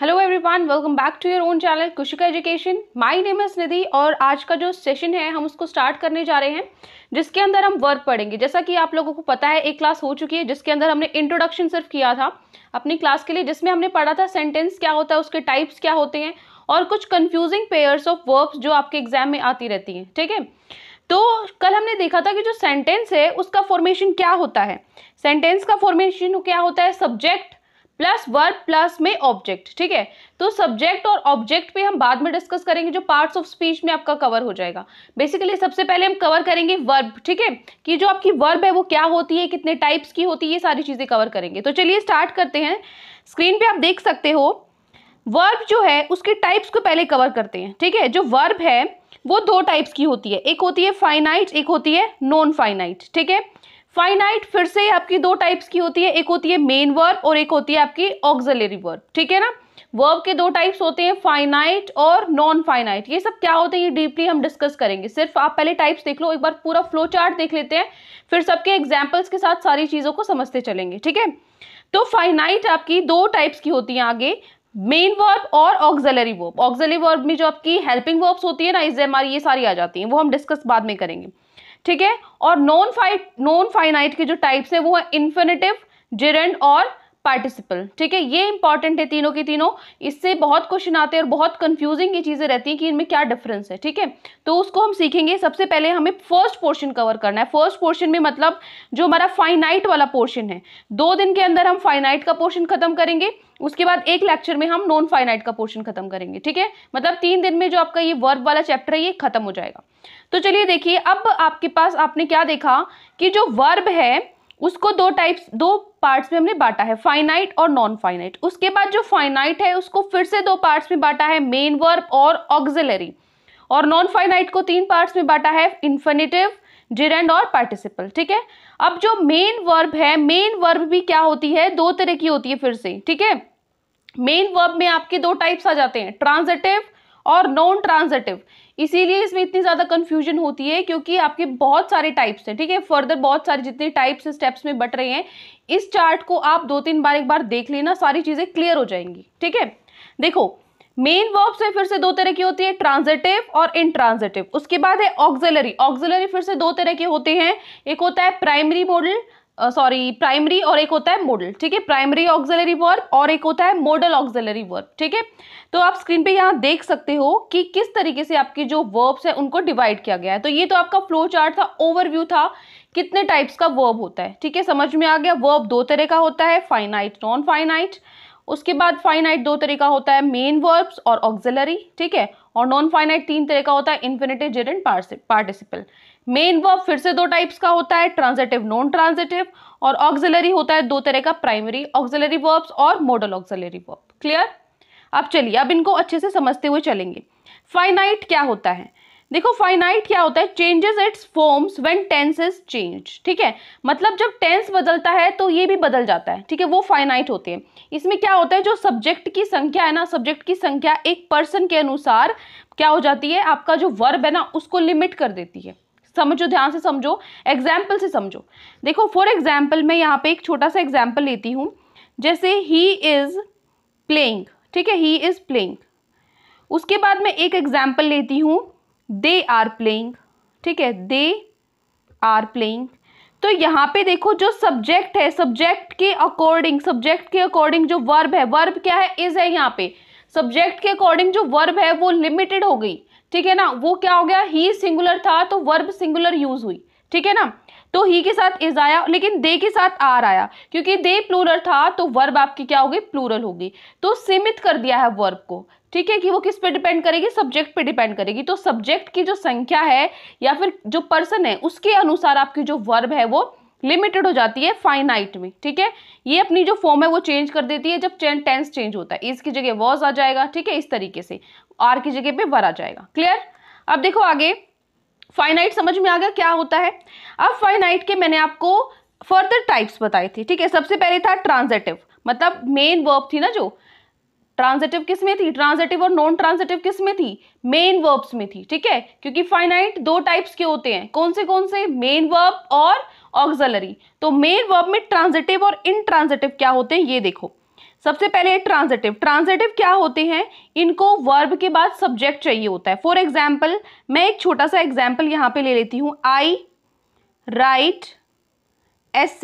hello everyone welcome back to your own channel Kushika education my name is Nidhi और आज का जो सेशन है हम उसको स्टार्ट करने जा रहे हैं जिसके अंदर हम वर्ब पढ़ेंगे जैसा कि आप लोगों को पता है एक क्लास हो चुकी है जिसके अंदर हमने इंट्रोडक्शन सिर्फ किया था अपनी क्लास के लिए जिसमें हमने पढ़ा था सेंटेंस क्या होता है उसके टाइप्स क्या होते हैं और कुछ कन्फ्यूजिंग पेयर्स ऑफ वर्ब्स जो आपके एग्जाम में आती रहती हैं ठीक है तो कल हमने देखा था कि जो सेंटेंस है उसका फॉर्मेशन क्या होता है सेंटेंस का फॉर्मेशन क्या होता है सब्जेक्ट प्लस वर्ब प्लस में ऑब्जेक्ट ठीक है तो सब्जेक्ट और ऑब्जेक्ट पे हम बाद में डिस्कस करेंगे जो पार्ट्स ऑफ स्पीच में आपका कवर हो जाएगा बेसिकली सबसे पहले हम कवर करेंगे वर्ब ठीक है कि जो आपकी वर्ब है वो क्या होती है कितने टाइप्स की होती है ये सारी चीज़ें कवर करेंगे तो चलिए स्टार्ट करते हैं स्क्रीन पर आप देख सकते हो वर्ब जो है उसके टाइप्स को पहले कवर करते हैं ठीक है जो वर्ब है वो दो टाइप्स की होती है एक होती है फाइनाइट एक होती है नॉन फाइनाइट ठीक है फाइनाइट फिर से आपकी दो टाइप्स की होती है एक होती है मेन वर्ब और एक होती है आपकी ऑक्सिलरी वर्ब ठीक है ना वर्ब के दो टाइप्स होते हैं फाइनाइट और नॉन फाइनाइट ये सब क्या होते हैं ये डीपली हम डिस्कस करेंगे सिर्फ आप पहले टाइप्स देख लो एक बार पूरा फ्लो चार्ट देख लेते हैं फिर सबके एग्जाम्पल्स के साथ सारी चीज़ों को समझते चलेंगे ठीक है तो फाइनाइट आपकी दो टाइप्स की होती हैं आगे मेन वर्ब और ऑक्सिलरी वर्ब ऑक्सिलरी वर्ब में जो आपकी हेल्पिंग वर्ब्स होती है ना इस हमारी ये सारी आ जाती हैं वो हम डिस्कस बाद में करेंगे ठीक है और नॉन फाइट नॉन फाइनाइट के जो टाइप्स है वो है इन्फिनेटिव जिरेंड और पार्टिसिपल ठीक है ये इंपॉर्टेंट है तीनों के तीनों इससे बहुत क्वेश्चन आते हैं और बहुत कंफ्यूजिंग ये चीज़ें रहती हैं कि इनमें क्या डिफरेंस है ठीक है तो उसको हम सीखेंगे सबसे पहले हमें फर्स्ट पोर्शन कवर करना है फर्स्ट पोर्शन में मतलब जो हमारा फाइनाइट वाला पोर्शन है दो दिन के अंदर हम फाइनाइट का पोर्शन खत्म करेंगे उसके बाद एक लेक्चर में हम नॉन फाइनाइट का पोर्शन खत्म करेंगे ठीक है मतलब तीन दिन में जो आपका ये वर्ब वाला चैप्टर है ये खत्म हो जाएगा तो चलिए देखिए अब आपके पास आपने क्या देखा कि जो वर्ब है उसको दो टाइप्स दो पार्ट्स में हमने बांटा है फाइनाइट और नॉन फाइनाइट उसके बाद जो फाइनाइट है उसको फिर से दो पार्ट्स में बांटा है मेन वर्ब और ऑक्सिलरी और नॉन फाइनाइट को तीन पार्ट्स में बांटा है इन्फिनेटिव जिरेंड और पार्टिसिपल ठीक है अब जो मेन वर्ब है मेन वर्ब भी क्या होती है दो तरह की होती है फिर से ठीक है मेन वर्ब में आपके दो टाइप्स आ जाते हैं ट्रांजेटिव और नॉन ट्रांजेटिव इसीलिए इसमें इतनी ज़्यादा कन्फ्यूजन होती है क्योंकि आपके बहुत सारे टाइप्स हैं ठीक है फर्दर बहुत सारे जितने टाइप्स स्टेप्स में बट रहे हैं इस चार्ट को आप दो तीन बार एक बार देख लेना सारी चीज़ें क्लियर हो जाएंगी ठीक है देखो मेन वर्ब से फिर से दो तरह की होती है ट्रांजिटिव और इनट्रांजिटिव उसके बाद है ऑक्जलरी ऑक्सिलरी फिर से दो तरह के होते हैं एक होता है प्राइमरी मॉडल सॉरी प्राइमरी और एक होता है मोडल ठीक है प्राइमरी ऑक्सिलरी वर्ब और एक होता है मोडल ऑक्सिलरी वर्ब ठीक है तो आप स्क्रीन पे यहाँ देख सकते हो कि किस तरीके से आपके जो वर्ब्स हैं उनको डिवाइड किया गया है तो ये तो आपका फ्लो चार्ट था ओवरव्यू था कितने टाइप्स का वर्ब होता है ठीक है समझ में आ गया वर्ब दो तरह का होता है फाइनाइट नॉन फाइनाइट उसके बाद फाइनाइट दो तरह का होता है मेन वर्ब्स और ऑक्सिलरी ठीक है और नॉन फाइनाइट तीन तरह का होता है infinitive gerund and participle main verb फिर से दो टाइप्स का होता है ट्रांजेटिव नॉन ट्रांजेटिव और ऑक्सिलरी होता है दो तरह का प्राइमरी ऑक्सिलरी वर्ब्स और मॉडल ऑक्सिलरी वर्ब क्लियर अब चलिए अब इनको अच्छे से समझते हुए चलेंगे फाइनाइट क्या होता है देखो फाइनाइट क्या होता है changes its forms when tense is change ठीक है मतलब जब टेंस बदलता है तो ये भी बदल जाता है ठीक है वो फाइनाइट होते हैं इसमें क्या होता है जो सब्जेक्ट की संख्या है ना सब्जेक्ट की संख्या एक पर्सन के अनुसार क्या हो जाती है आपका जो वर्ब है ना उसको लिमिट कर देती है समझो ध्यान से समझो एग्जाम्पल से समझो देखो फॉर एग्जाम्पल मैं यहाँ पे एक छोटा सा एग्जाम्पल लेती हूँ जैसे ही इज़ प्लेइंग ठीक है ही इज़ प्लेइंग उसके बाद मैं एक एग्जाम्पल लेती हूँ दे आर प्लेइंग ठीक है दे आर प्लेइंग तो यहाँ पे देखो जो सब्जेक्ट है सब्जेक्ट के अकॉर्डिंग सब्जेक्ट के अकॉर्डिंग जो वर्ब है वर्ब क्या है इज़ है यहाँ पे सब्जेक्ट के अकॉर्डिंग जो वर्ब है वो लिमिटेड हो गई ठीक है ना वो क्या हो गया ही सिंगुलर था तो वर्ब सिंगुलर यूज हुई ठीक है ना तो ही के साथ इज आया लेकिन दे के साथ आर आया क्योंकि दे प्लूरल था तो वर्ब आपकी क्या होगी प्लूरल होगी तो सीमित कर दिया है वर्ब को ठीक है कि वो किस पे डिपेंड करेगी सब्जेक्ट पे डिपेंड करेगी तो सब्जेक्ट की जो संख्या है या फिर जो पर्सन है उसके अनुसार आपकी जो वर्ब है वो लिमिटेड हो जाती है फाइनाइट में ठीक है ये अपनी जो फॉर्म है वो चेंज कर देती है जब टेंस चेंज होता है इसकी जगह वॉज आ जाएगा ठीक है इस तरीके से आर की जगह पे वर आ जाएगा क्लियर अब देखो आगे फाइनाइट समझ में आ गया क्या होता है अब फाइनाइट के मैंने आपको फर्दर टाइप्स बताए थे ठीक है सबसे पहले था ट्रांजेटिव मतलब मेन वर्ब थी ना जो ट्रांजेटिव किस में थी ट्रांजेटिव और नॉन ट्रांजेटिव किस में थी मेन वर्ब्स में थी ठीक है क्योंकि फाइनाइट दो टाइप्स के होते हैं कौन से कौन से मेन वर्ब और ऑक्जलरी तो मेन वर्ब में ट्रांजेटिव और इनट्रांजिटिव क्या होते हैं ये देखो सबसे पहले ट्रांजेटिव ट्रांजेटिव क्या होते हैं इनको वर्ब के बाद सब्जेक्ट चाहिए होता है फॉर एग्जाम्पल मैं एक छोटा सा एग्जाम्पल यहाँ पे ले लेती हूँ I write s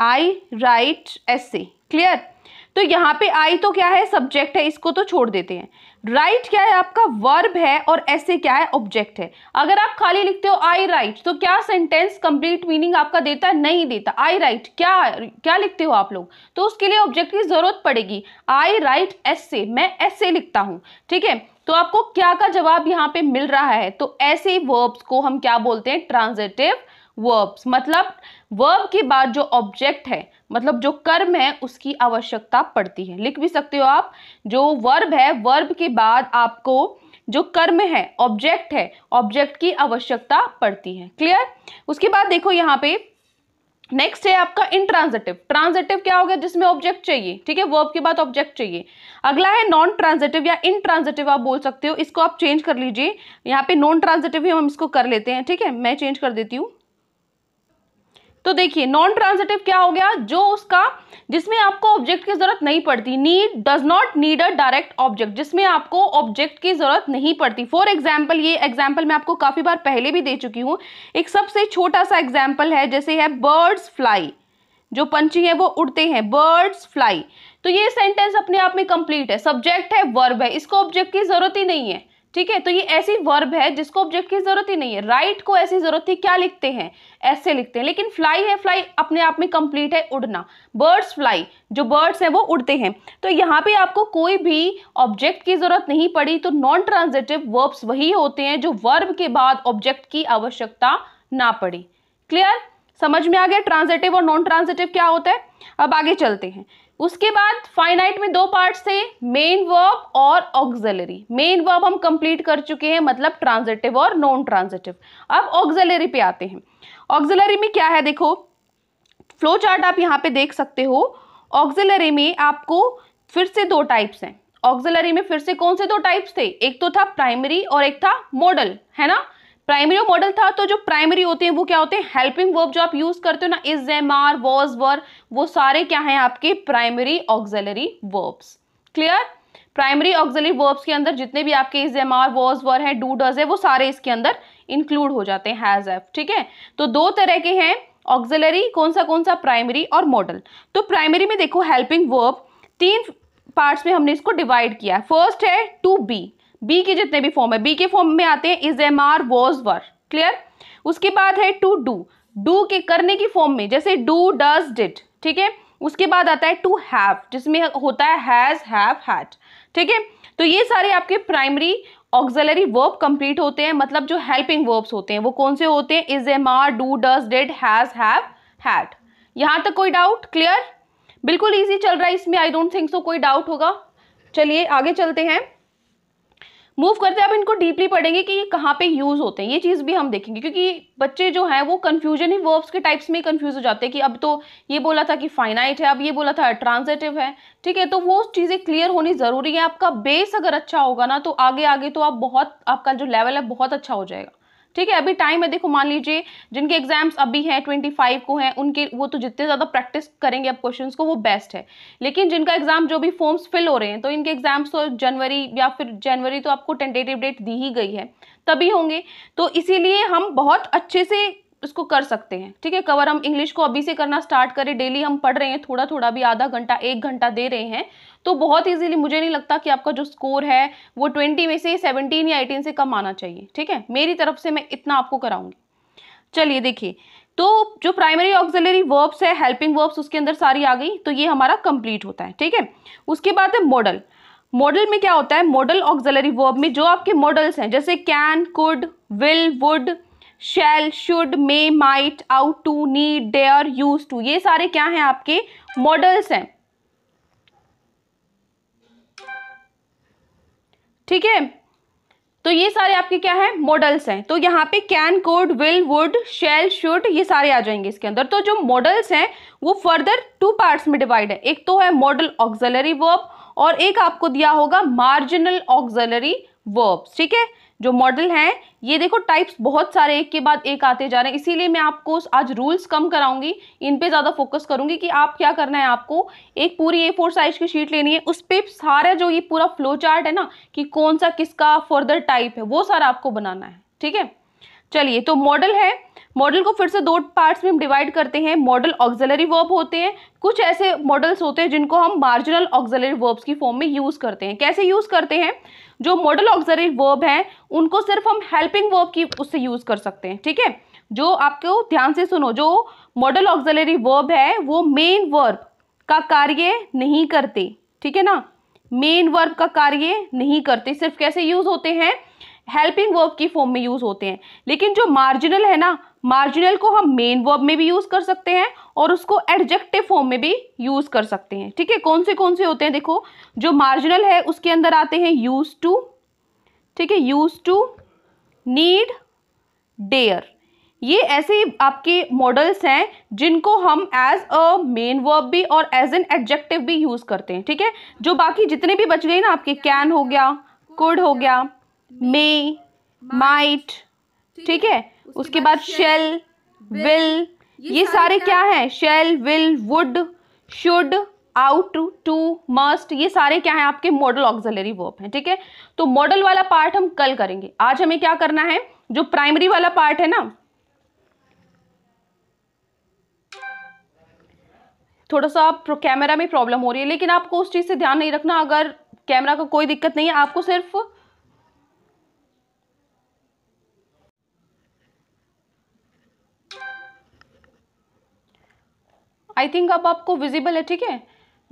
I write s clear तो यहाँ पे आई तो क्या है सब्जेक्ट है इसको तो छोड़ देते हैं राइट right क्या है आपका वर्ब है और ऐसे क्या है ऑब्जेक्ट है अगर आप खाली लिखते हो आई राइट right, तो क्या सेंटेंस कंप्लीट मीनिंग आपका देता नहीं देता आई राइट right, क्या क्या लिखते हो आप लोग तो उसके लिए ऑब्जेक्ट की जरूरत पड़ेगी आई राइट ऐसे मैं ऐसे लिखता हूँ ठीक है तो आपको क्या का जवाब यहाँ पे मिल रहा है तो ऐसे वर्ब्स को हम क्या बोलते हैं ट्रांजेटिव वर्ब्स मतलब वर्ब के बाद जो ऑब्जेक्ट है मतलब जो कर्म है उसकी आवश्यकता पड़ती है लिख भी सकते हो आप जो वर्ब है वर्ब के बाद आपको जो कर्म है ऑब्जेक्ट है ऑब्जेक्ट की आवश्यकता पड़ती है क्लियर उसके बाद देखो यहाँ पे नेक्स्ट है आपका ट्रांजेटिव ट्रांजेटिव क्या हो गया जिसमें ऑब्जेक्ट चाहिए ठीक है वर्ब के बाद ऑब्जेक्ट चाहिए अगला है नॉन ट्रांजेटिव या ट्रांजेटिव आप बोल सकते हो इसको आप चेंज कर लीजिए यहाँ पे नॉन ट्रांजेटिव ही हम इसको कर लेते हैं ठीक है मैं चेंज कर देती हूँ तो देखिए नॉन ट्रांजिटिव क्या हो गया जो उसका जिसमें आपको ऑब्जेक्ट की जरूरत नहीं पड़ती need does not need a direct object जिसमें आपको ऑब्जेक्ट की जरूरत नहीं पड़ती फॉर एग्जाम्पल ये एग्जाम्पल मैं आपको काफ़ी बार पहले भी दे चुकी हूँ एक सबसे छोटा सा एग्जाम्पल है जैसे है बर्ड्स फ्लाई जो पंछी है वो उड़ते हैं बर्ड्स फ्लाई तो ये सेंटेंस अपने आप में कंप्लीट है सब्जेक्ट है वर्ब है इसको ऑब्जेक्ट की जरूरत ही नहीं है ठीक है तो ये ऐसी वर्ब है जिसको ऑब्जेक्ट की जरूरत ही नहीं है राइट right को ऐसी जरूरत थी क्या लिखते हैं ऐसे लिखते हैं लेकिन फ्लाई है फ्लाई अपने आप में कंप्लीट है उड़ना बर्ड्स फ्लाई जो बर्ड्स हैं वो उड़ते हैं तो यहाँ पे आपको कोई भी ऑब्जेक्ट की जरूरत नहीं पड़ी तो नॉन ट्रांजेटिव वर्ब्स वही होते हैं जो वर्ब के बाद ऑब्जेक्ट की आवश्यकता ना पड़ी क्लियर समझ में आ गया ट्रांजेटिव और नॉन ट्रांजेटिव क्या होता है अब आगे चलते हैं उसके बाद फाइनाइट में दो पार्ट्स थे मेन वर्ब और ऑक्सिलरी मेन वर्ब हम कंप्लीट कर चुके हैं मतलब ट्रांजिटिव और नॉन ट्रांजिटिव अब ऑक्सिलरी पे आते हैं ऑक्सिलरी में क्या है देखो फ्लो चार्ट आप यहाँ पे देख सकते हो ऑक्सिलरी में आपको फिर से दो टाइप्स हैं ऑक्जलरी में फिर से कौन से दो टाइप्स थे एक तो था प्राइमरी और एक था मॉडल है ना प्राइमरी मॉडल था तो जो प्राइमरी होते हैं वो क्या होते हैं हेल्पिंग वर्ब जो आप यूज करते हो ना is am are was were वो सारे क्या हैं आपके primary auxiliary verbs clear primary auxiliary verbs के अंदर जितने भी आपके is am are was were है डू डज है वो सारे इसके अंदर इंक्लूड हो जाते हैं हैज एफ ठीक है तो दो तरह के हैं ऑक्सिलरी कौन सा कौन सा प्राइमरी और मॉडल तो प्राइमरी में देखो हेल्पिंग वर्ब तीन पार्ट्स में हमने इसको डिवाइड किया फर्स्ट है टू बी बी के जितने भी फॉर्म है बी के फॉर्म में आते हैं is am are was were clear उसके बाद है टू डू डू के करने की फॉर्म में जैसे डू डज डिड ठीक है उसके बाद आता है टू हैव जिसमें होता है हैज़ हैव हैड ठीक है तो ये सारे आपके प्राइमरी ऑक्जलरी वर्ब कंप्लीट होते हैं मतलब जो हेल्पिंग वर्ब्स होते हैं वो कौन से होते हैं is am are do does did has have had यहाँ तक कोई डाउट क्लियर बिल्कुल ईजी चल रहा है इसमें आई डोंट थिंक सो कोई डाउट होगा चलिए आगे चलते हैं मूव करते हैं अब इनको डीपली पढ़ेंगे कि ये कहाँ पे यूज़ होते हैं ये चीज़ भी हम देखेंगे क्योंकि बच्चे जो हैं वो कन्फ्यूजन ही वर्ब्स के टाइप्स में कन्फ्यूज हो जाते हैं कि अब तो ये बोला था कि फाइनाइट है अब ये बोला था ट्रांजेटिव है ठीक है तो वो चीज़ें क्लियर होनी ज़रूरी है आपका बेस अगर अच्छा होगा ना तो आगे आगे तो आप बहुत आपका जो लेवल है बहुत अच्छा हो जाएगा ठीक है अभी टाइम है देखो मान लीजिए जिनके एग्जाम्स अभी हैं ट्वेंटी फाइव को हैं उनके वो तो जितने ज़्यादा प्रैक्टिस करेंगे अब क्वेश्चन को वो बेस्ट है लेकिन जिनका एग्जाम जो भी फॉर्म्स फिल हो रहे हैं तो इनके एग्जाम्स तो जनवरी या फिर जनवरी तो आपको टेंटेटिव डेट दी ही गई है तभी होंगे तो इसीलिए हम बहुत अच्छे से इसको कर सकते हैं ठीक है कवर हम इंग्लिश को अभी से करना स्टार्ट करें डेली हम पढ़ रहे हैं थोड़ा थोड़ा भी आधा घंटा एक घंटा दे रहे हैं तो बहुत ईजिली मुझे नहीं लगता कि आपका जो स्कोर है वो ट्वेंटी में से सेवनटीन या एटीन से कम आना चाहिए ठीक है मेरी तरफ से मैं इतना आपको कराऊंगी चलिए देखिए तो जो प्राइमरी ऑक्सिलरी वर्ब्स है हेल्पिंग वर्ब्स उसके अंदर सारी आ गई तो ये हमारा कंप्लीट होता है ठीक है उसके बाद है मॉडल मॉडल में क्या होता है मॉडल ऑक्सिलरी वर्ब में जो आपके मॉडल्स हैं जैसे can could will would shall should may might ought to need dare used to ये सारे क्या हैं आपके मॉडल्स हैं ठीक है तो ये सारे आपके क्या है मॉडल्स हैं तो यहाँ पे can could will would shall should ये सारे आ जाएंगे इसके अंदर तो जो मॉडल्स हैं वो फर्दर टू पार्ट्स में डिवाइड है एक तो है मॉडल ऑक्जलरी वर्ब और एक आपको दिया होगा मार्जिनल ऑक्जलरी वर्ब्स ठीक है जो मॉडल हैं ये देखो टाइप्स बहुत सारे एक के बाद एक आते जा रहे हैं इसीलिए मैं आपको आज रूल्स कम कराऊंगी इन पे ज़्यादा फोकस करूंगी कि आप क्या करना है आपको एक पूरी ए फोर साइज की शीट लेनी है उस पर सारा जो ये पूरा फ्लो चार्ट है ना कि कौन सा किसका फर्दर टाइप है वो सारा आपको बनाना है ठीक है चलिए तो मॉडल है मॉडल को फिर से दो पार्ट्स में हम डिवाइड करते हैं मॉडल ऑक्जलरी वर्ब होते हैं कुछ ऐसे मॉडल्स होते हैं जिनको हम मार्जिनल ऑक्जलरी वर्ब्स की फॉर्म में यूज़ करते हैं कैसे यूज़ करते हैं जो मॉडल ऑक्जलरी वर्ब हैं उनको सिर्फ हम हेल्पिंग वर्ब की उससे यूज़ कर सकते हैं ठीक है जो आपको ध्यान से सुनो जो मॉडल ऑक्जलरी वर्ब है वो मेन वर्ब का कार्य नहीं करते ठीक है ना मेन वर्ब का कार्य नहीं करते सिर्फ कैसे यूज़ होते हैं हेल्पिंग वर्ब की फॉर्म में यूज़ होते हैं लेकिन जो मार्जिनल है ना मार्जिनल को हम मेन वर्ब में भी यूज़ कर सकते हैं और उसको एडजेक्टिव फॉर्म में भी यूज़ कर सकते हैं ठीक है कौन से कौन से होते हैं देखो जो मार्जिनल है उसके अंदर आते हैं यूज टू ठीक है यूज टू नीड डेयर ये ऐसे आपके मॉडल्स हैं जिनको हम एज अ मेन वर्ब भी और एज एन एडजेक्टिव भी यूज़ करते हैं ठीक है जो बाकी जितने भी बच गए ना आपके कैन हो गया कुड हो गया मे माइट ठीक है उसके बाद शेल विल ये सारे क्या है shall will would should ought to must ये सारे क्या हैं आपके मॉडल ऑक्सिलरी वर्ब हैं ठीक है तो मॉडल वाला पार्ट हम कल करेंगे आज हमें क्या करना है जो प्राइमरी वाला पार्ट है ना थोड़ा सा आप कैमरा में प्रॉब्लम हो रही है लेकिन आपको उस चीज़ से ध्यान नहीं रखना अगर कैमरा का कोई दिक्कत नहीं है आपको सिर्फ आई थिंक अब आपको विजिबल है ठीक है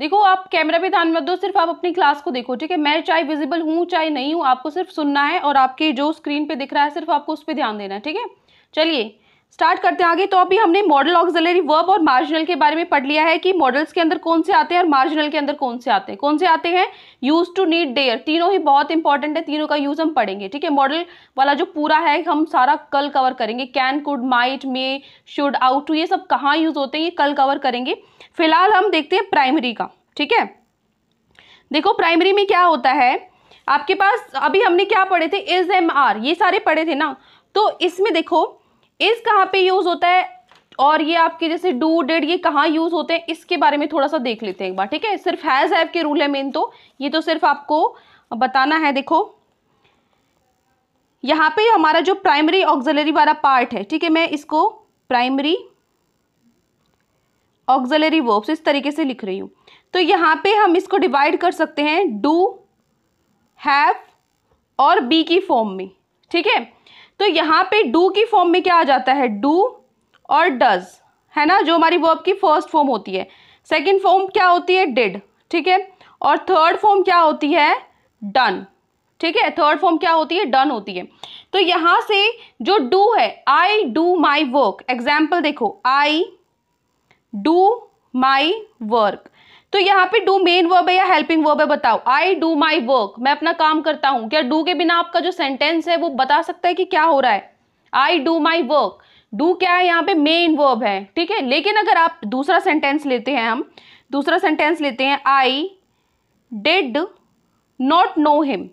देखो आप कैमरा भी ध्यान मत दो सिर्फ आप अपनी क्लास को देखो ठीक है मैं चाहे विजिबल हूँ चाहे नहीं हूँ आपको सिर्फ सुनना है और आपके जो स्क्रीन पे दिख रहा है सिर्फ आपको उस पर ध्यान देना है ठीक है चलिए स्टार्ट करते हैं आगे तो अभी हमने मॉडल ऑक्सिलरी वर्ब और मार्जिनल के बारे में पढ़ लिया है कि मॉडल्स के अंदर कौन से आते हैं और मार्जिनल के अंदर कौन से आते हैं कौन से आते हैं यूज टू नीड डेयर तीनों ही बहुत इंपॉर्टेंट है तीनों का यूज हम पढ़ेंगे ठीक है मॉडल वाला जो पूरा है हम सारा कल कवर करेंगे can could might may should ought to ये सब कहाँ यूज होते हैं ये कल कवर करेंगे फिलहाल हम देखते हैं प्राइमरी का ठीक है देखो प्राइमरी में क्या होता है आपके पास अभी हमने क्या पढ़े थे इज एम आर ये सारे पढ़े थे ना तो इसमें देखो इस कहाँ पे यूज होता है और ये आपके जैसे डू डेड ये कहाँ यूज़ होते हैं इसके बारे में थोड़ा सा देख लेते हैं एक बार ठीक है सिर्फ हैज़ हैव के रूल है मेन तो ये तो सिर्फ आपको बताना है देखो यहाँ पे हमारा जो प्राइमरी ऑक्जलरी वाला पार्ट है ठीक है मैं इसको प्राइमरी ऑक्जलरी वर्ब्स इस तरीके से लिख रही हूँ तो यहाँ पे हम इसको डिवाइड कर सकते हैं डू हैव और बी की फॉर्म में ठीक है तो यहाँ पे डू की फॉर्म में क्या आ जाता है डू और डज है ना जो हमारी वर्ब की फर्स्ट फॉर्म होती है सेकेंड फॉर्म क्या होती है डिड ठीक है और थर्ड फॉर्म क्या होती है डन ठीक है थर्ड फॉर्म क्या होती है डन होती है तो यहाँ से जो डू है I do my work example देखो आई डू माई वर्क तो यहाँ पे डू मेन वर्ब है या हेल्पिंग वर्ब है बताओ आई डू माई वर्क मैं अपना काम करता हूँ क्या डू के बिना आपका जो सेंटेंस है वो बता सकता है कि क्या हो रहा है I do my work do क्या है यहाँ पे मेन वर्ब है ठीक है लेकिन अगर आप दूसरा सेंटेंस लेते हैं हम दूसरा सेंटेंस लेते हैं I did not know him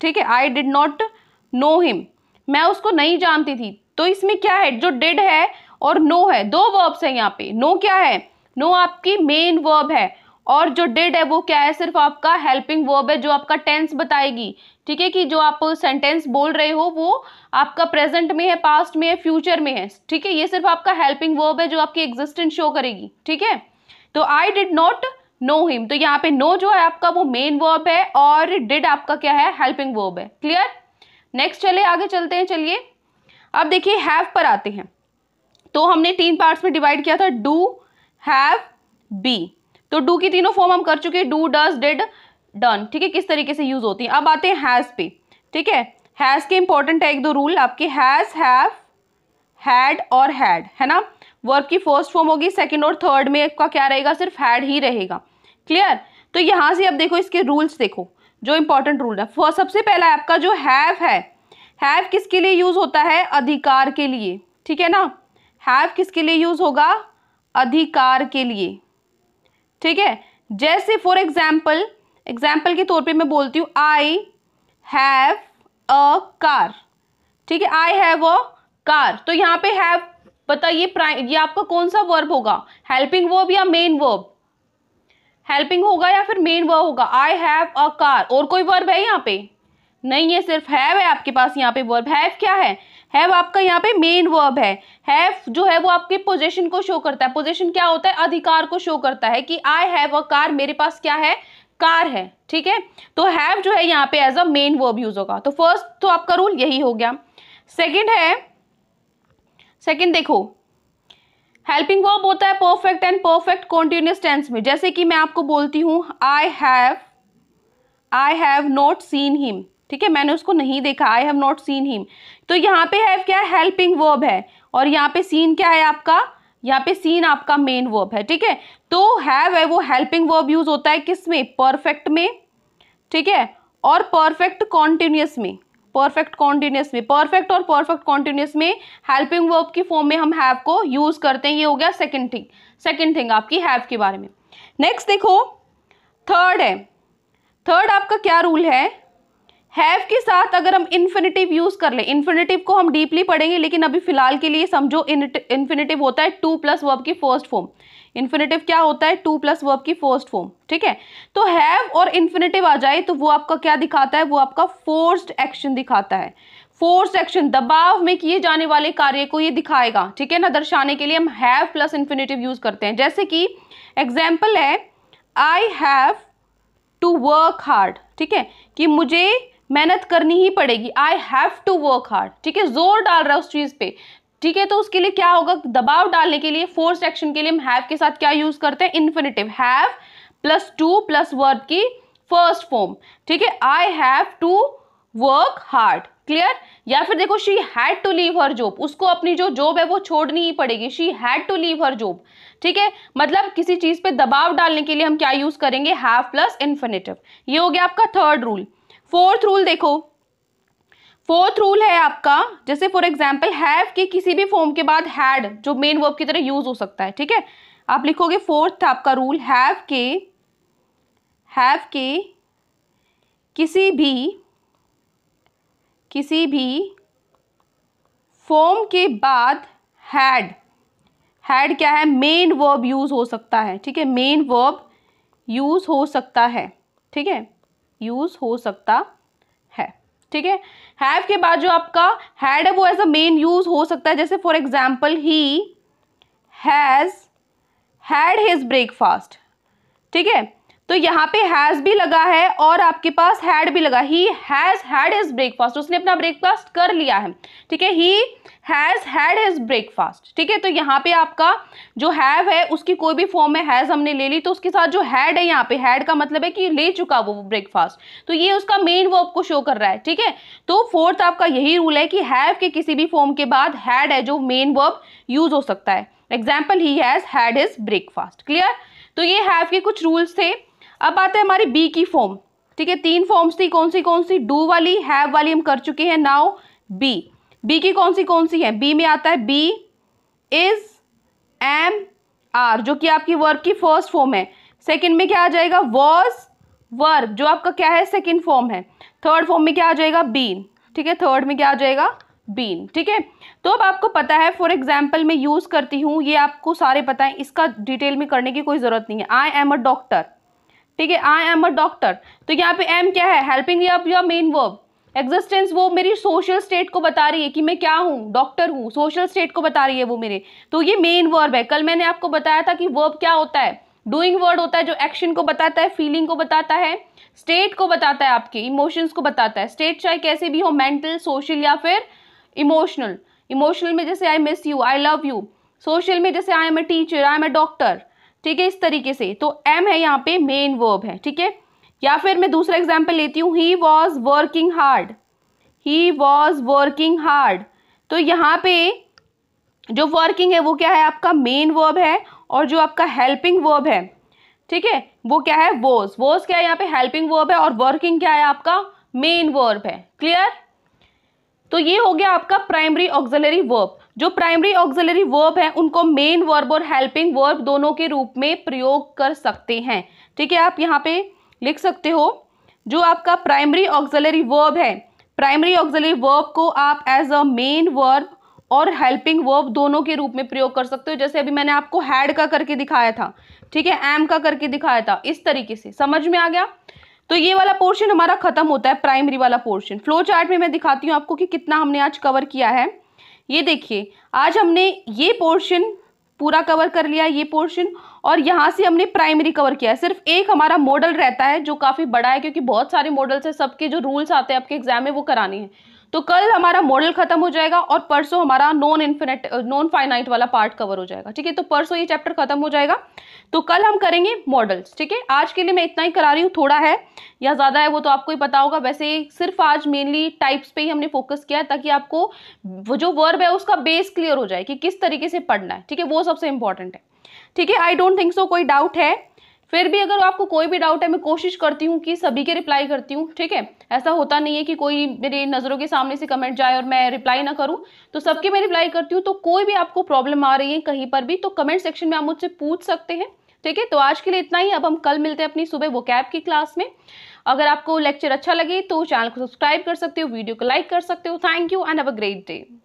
ठीक है I did not know him मैं उसको नहीं जानती थी तो इसमें क्या है जो डिड है और नो no है दो वर्ब्स हैं यहाँ पे नो no क्या है नो no आपकी मेन वर्ब है और जो डिड है वो क्या है सिर्फ आपका हेल्पिंग वर्ब है जो आपका टेंस बताएगी ठीक है कि जो आप सेंटेंस बोल रहे हो वो आपका प्रेजेंट में है पास्ट में है फ्यूचर में है ठीक है ये सिर्फ आपका हेल्पिंग वर्ब है जो आपकी एग्जिस्टेंस शो करेगी ठीक है तो I did not know him तो यहाँ पे नो जो है आपका वो मेन वर्ब है और डिड आपका क्या है हेल्पिंग वर्ब है क्लियर नेक्स्ट चले आगे चलते हैं चलिए अब देखिए हैव पर आते हैं तो हमने तीन पार्ट्स में डिवाइड किया था डू हैव बी तो डू की तीनों फॉर्म हम कर चुके हैं डू डज डेड डन ठीक है किस तरीके से यूज होती है अब आते हैं हैज़ पे ठीक है हैज़ के इंपॉर्टेंट है एक दो रूल आपके हैज़ हैव हैड और हैड है ना वर्ब की फर्स्ट फॉर्म होगी सेकेंड और थर्ड में आपका क्या रहेगा सिर्फ हैड ही रहेगा क्लियर तो यहाँ से अब देखो इसके रूल्स देखो जो इंपॉर्टेंट रूल है फर्स्ट सबसे पहला आपका जो हैव है हैव किसके लिए यूज़ होता है अधिकार के लिए ठीक है ना हैव किसके लिए यूज़ होगा अधिकार के लिए ठीक है जैसे फॉर एग्जाम्पल एग्जाम्पल के तौर पे मैं बोलती हूँ आई हैव अ कार ठीक है आई हैव अ कार तो यहाँ पे हैव बताइए प्राइम ये आपका कौन सा वर्ब होगा हेल्पिंग वर्ब या मेन वर्ब हेल्पिंग होगा या फिर मेन वर्ब होगा आई हैव अ कार और कोई वर्ब है यहाँ पे नहीं है सिर्फ हैव है आपके पास यहाँ पे वर्ब हैव क्या है हैव आपका यहाँ पे मेन वर्ब है हैव जो है वो आपके पोजिशन को शो करता है पोजिशन क्या होता है अधिकार को शो करता है कि आई हैव अ कार मेरे पास क्या है कार है ठीक है तो हैव जो है यहाँ पे as a main verb use होगा तो फर्स्ट तो आपका रूल यही हो गया सेकेंड है सेकेंड देखो हेल्पिंग वर्ब होता है perfect and perfect continuous tense में जैसे कि मैं आपको बोलती हूँ I have I have not seen him ठीक है मैंने उसको नहीं देखा I have not seen him तो यहाँ पे है क्या हेल्पिंग वर्ब है और यहाँ पे सीन क्या है आपका यहाँ पे सीन आपका मेन वर्ब है ठीक है तो हैव है वो हेल्पिंग वर्ब यूज होता है किस में परफेक्ट में ठीक है और परफेक्ट कॉन्टिन्यूस में परफेक्ट कॉन्टिन्यूस में परफेक्ट और परफेक्ट कॉन्टिन्यूस में हेल्पिंग वर्ब की फॉर्म में हम हैव को यूज करते हैं ये हो गया सेकेंड थिंग सेकेंड थिंग आपकी हैव के बारे में नेक्स्ट देखो थर्ड है थर्ड आपका क्या रूल है हैव के साथ अगर हम इन्फिनेटिव यूज कर लें इन्फिनेटिव को हम डीपली पढ़ेंगे लेकिन अभी फिलहाल के लिए समझो इन्फिनेटिव होता है टू प्लस वर्ब की फर्स्ट फॉर्म इन्फिनेटिव क्या होता है टू प्लस वर्ब की फर्स्ट फॉर्म ठीक है तो हैव और इन्फिनेटिव आ जाए तो वो आपका क्या दिखाता है वो आपका फोर्स्ड एक्शन दिखाता है फोर्स एक्शन दबाव में किए जाने वाले कार्य को ये दिखाएगा ठीक है ना दर्शाने के लिए हम हैव प्लस इन्फिनेटिव यूज करते हैं जैसे कि एग्जाम्पल है I have to work hard ठीक है कि मुझे मेहनत करनी ही पड़ेगी I have to work hard ठीक है जोर डाल रहा है उस चीज़ पे ठीक है तो उसके लिए क्या होगा दबाव डालने के लिए फोर्स एक्शन के लिए हम हैव के साथ क्या यूज करते हैं infinitive have plus to plus word की फर्स्ट फॉर्म ठीक है I have to work hard clear या फिर देखो she had to leave her job उसको अपनी जो जॉब है वो छोड़नी ही पड़ेगी she had to leave her job ठीक है मतलब किसी चीज पे दबाव डालने के लिए हम क्या यूज करेंगे हैव प्लस इन्फिनेटिव ये हो गया आपका थर्ड रूल फोर्थ रूल देखो फोर्थ रूल है आपका जैसे फॉर एग्जाम्पल हैव के किसी भी फॉर्म के बाद हैड जो मेन वर्ब की तरह यूज हो सकता है ठीक है आप लिखोगे फोर्थ आपका रूल हैव के हैव के किसी भी किसी भी फॉर्म के बाद हैड हैड क्या है मेन वर्ब यूज हो सकता है ठीक है मेन वर्ब यूज हो सकता है ठीक है यूज़ हो सकता है ठीक है हैव के बाद जो आपका हैड है वो एज अ मेन यूज़ हो सकता है जैसे for example he has had his breakfast ठीक है तो यहाँ पे हैज़ भी लगा है और आपके पास हैड भी लगा he has had his breakfast उसने अपना ब्रेकफास्ट कर लिया है ठीक है he has had his breakfast ठीक है तो यहाँ पे आपका जो हैव है उसकी कोई भी फॉर्म में हैज़ हमने ले ली तो उसके साथ जो हैड है यहाँ पे हैड का मतलब है कि ले चुका वो ब्रेकफास्ट तो ये उसका मेन वर्ब को शो कर रहा है ठीक है तो फोर्थ आपका यही रूल है कि हैव के किसी भी फॉर्म के बाद हैड है जो मेन वर्ब यूज हो सकता है example he has had his breakfast clear तो ये हैव के कुछ रूल्स थे अब आते हैं हमारी बी की फॉर्म ठीक है तीन फॉर्म्स थी कौन सी कौन सी डू वाली हैव वाली हम कर चुके हैं नाउ बी बी की कौन सी कौन सी है बी में आता है बी इज एम आर जो कि आपकी वर्ब की फर्स्ट फॉर्म है सेकेंड में क्या आ जाएगा वॉज वर्ब जो आपका क्या है सेकेंड फॉर्म है थर्ड फॉर्म में क्या आ जाएगा बीन ठीक है थर्ड में क्या आ जाएगा बीन ठीक है तो अब आपको पता है फॉर एग्जाम्पल मैं यूज़ करती हूँ ये आपको सारे पता है इसका डिटेल में करने की कोई ज़रूरत नहीं है आई एम अ डॉक्टर ठीक है आई एम अ डॉक्टर तो यहाँ पे एम क्या है helping your main verb existence वो मेरी सोशल स्टेट को बता रही है कि मैं क्या हूँ डॉक्टर हूँ सोशल स्टेट को बता रही है वो मेरे तो ये मेन वर्ब है कल मैंने आपको बताया था कि वर्ब क्या होता है डूइंग वर्ड होता है जो एक्शन को बताता है फीलिंग को बताता है स्टेट को बताता है आपके इमोशंस को बताता है स्टेट चाहे कैसे भी हो मेंटल सोशल या फिर इमोशनल इमोशनल में जैसे I miss you I love you social में जैसे I am a teacher I am a doctor ठीक है इस तरीके से तो एम है यहाँ पे मेन वर्ब है ठीक है या फिर मैं दूसरा एग्जाम्पल लेती हूँ he was working hard he was working hard तो यहाँ पे जो वर्किंग है वो क्या है आपका मेन वर्ब है और जो आपका हेल्पिंग वर्ब है ठीक है वो क्या है वोज वोज क्या है यहाँ पे हेल्पिंग वर्ब है और वर्किंग क्या है आपका मेन वर्ब है क्लियर तो ये हो गया आपका प्राइमरी ऑक्सिलरी वर्ब जो प्राइमरी ऑक्सिलरी वर्ब है उनको मेन वर्ब और हेल्पिंग वर्ब दोनों के रूप में प्रयोग कर सकते हैं ठीक है आप यहाँ पे लिख सकते हो जो आपका प्राइमरी ऑक्जलरी वर्ब है प्राइमरी ऑक्जलरी वर्ब को आप एज अ मेन वर्ब और हेल्पिंग वर्ब दोनों के रूप में प्रयोग कर सकते हो जैसे अभी मैंने आपको हैड का करके दिखाया था ठीक है एम का करके दिखाया था इस तरीके से समझ में आ गया तो ये वाला पोर्शन हमारा खत्म होता है प्राइमरी वाला पोर्शन फ्लो चार्ट में मैं दिखाती हूँ आपको कि कितना हमने आज कवर किया है ये देखिए आज हमने ये पोर्शन पूरा कवर कर लिया ये पोर्शन और यहाँ से हमने प्राइमरी कवर किया है सिर्फ एक हमारा मॉडल रहता है जो काफ़ी बड़ा है क्योंकि बहुत सारे मॉडल्स हैं सबके जो रूल्स आते हैं आपके एग्जाम में वो कराने हैं तो कल हमारा मॉडल खत्म हो जाएगा और परसों हमारा नॉन इन्फिनेट नॉन फाइनाइट वाला पार्ट कवर हो जाएगा ठीक है तो परसों ये चैप्टर खत्म हो जाएगा तो कल हम करेंगे मॉडल्स ठीक है आज के लिए मैं इतना ही करा रही हूँ थोड़ा है या ज़्यादा है वो तो आपको ही पता होगा वैसे सिर्फ आज मेनली टाइप्स पे ही हमने फोकस किया है ताकि आपको वो जो वर्ब है उसका बेस क्लियर हो जाए कि किस तरीके से पढ़ना है ठीक है वो सबसे इंपॉर्टेंट है ठीक है आई डोंट थिंक सो कोई डाउट है फिर भी अगर आपको कोई भी डाउट है मैं कोशिश करती हूँ कि सभी के रिप्लाई करती हूँ ठीक है ऐसा होता नहीं है कि कोई मेरी नज़रों के सामने से कमेंट जाए और मैं रिप्लाई ना करूँ तो सबके मैं रिप्लाई करती हूँ तो कोई भी आपको प्रॉब्लम आ रही है कहीं पर भी तो कमेंट सेक्शन में आप मुझसे पूछ सकते हैं ठीक है तो आज के लिए इतना ही अब हम कल मिलते हैं अपनी सुबह वो कैब की क्लास में अगर आपको लेक्चर अच्छा लगे तो चैनल को सब्सक्राइब कर सकते हो वीडियो को लाइक कर सकते हो thank you and have a great day